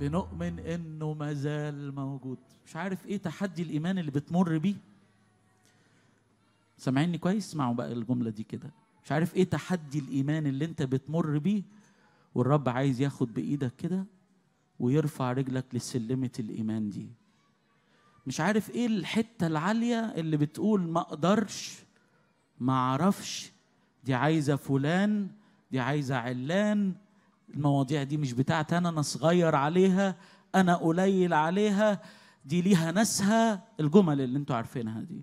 بنؤمن انه ما زال موجود مش عارف ايه تحدي الايمان اللي بتمر بيه سامعيني كويس اسمعوا بقى الجمله دي كده مش عارف ايه تحدي الايمان اللي انت بتمر بيه والرب عايز ياخد بايدك كده ويرفع رجلك لسلمه الايمان دي مش عارف ايه الحته العاليه اللي بتقول ما اقدرش ما اعرفش دي عايزه فلان دي عايزه علان المواضيع دي مش بتاعتي انا انا صغير عليها انا قليل عليها دي ليها ناسها الجمل اللي انتوا عارفينها دي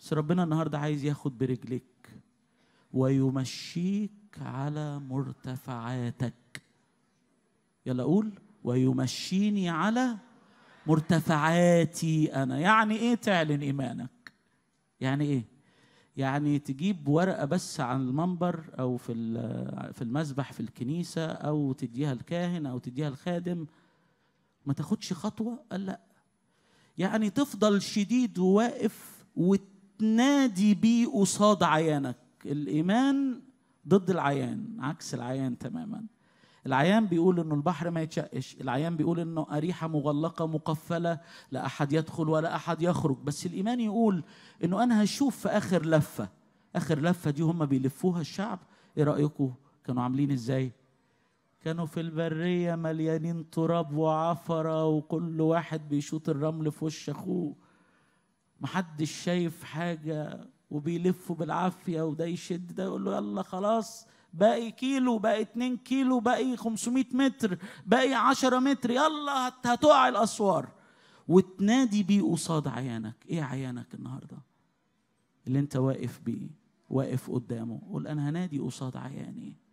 بس ربنا النهارده عايز ياخد برجليك ويمشيك على مرتفعاتك يلا قول ويمشيني على مرتفعاتي انا يعني ايه تعلن ايمانك يعني ايه يعني تجيب ورقة بس عن المنبر أو في في المسبح في الكنيسة أو تديها الكاهن أو تديها الخادم ما تاخدش خطوة قال لا يعني تفضل شديد وواقف وتنادي بيه قصاد عيانك الإيمان ضد العيان عكس العيان تماما العيان بيقول انه البحر ما يتشقش العيان بيقول انه أريحة مغلقة مقفلة لا أحد يدخل ولا أحد يخرج بس الإيمان يقول انه أنا هشوف في آخر لفة آخر لفة دي هم بيلفوها الشعب إيه رأيكم كانوا عاملين إزاي كانوا في البرية مليانين تراب وعفرة وكل واحد بيشوط الرمل في وش أخوه محدش شايف حاجة وبيلفوا بالعافية وده يشد ده يقول له يلا خلاص باقي كيلو باقي 2 كيلو باقي 500 متر باقي 10 متر يلا هتقع الاسوار وتنادي بيه قصاد عيانك ايه عيانك النهارده اللي انت واقف بيه واقف قدامه قول انا هنادي قصاد عياني